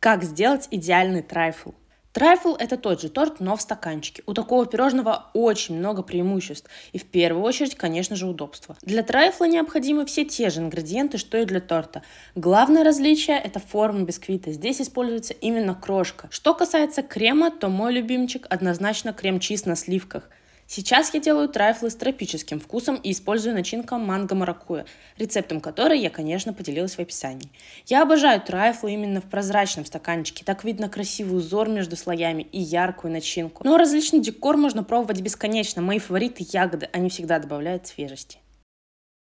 Как сделать идеальный трайфл? Трайфл – это тот же торт, но в стаканчике. У такого пирожного очень много преимуществ. И в первую очередь, конечно же, удобство. Для трайфла необходимы все те же ингредиенты, что и для торта. Главное различие – это форма бисквита. Здесь используется именно крошка. Что касается крема, то мой любимчик однозначно крем-чиз на сливках – Сейчас я делаю трайфлы с тропическим вкусом и использую начинку манго маракуя, рецептом которой я, конечно, поделилась в описании. Я обожаю трайфлы именно в прозрачном стаканчике, так видно красивый узор между слоями и яркую начинку. Но различный декор можно пробовать бесконечно, мои фавориты ягоды, они всегда добавляют свежести.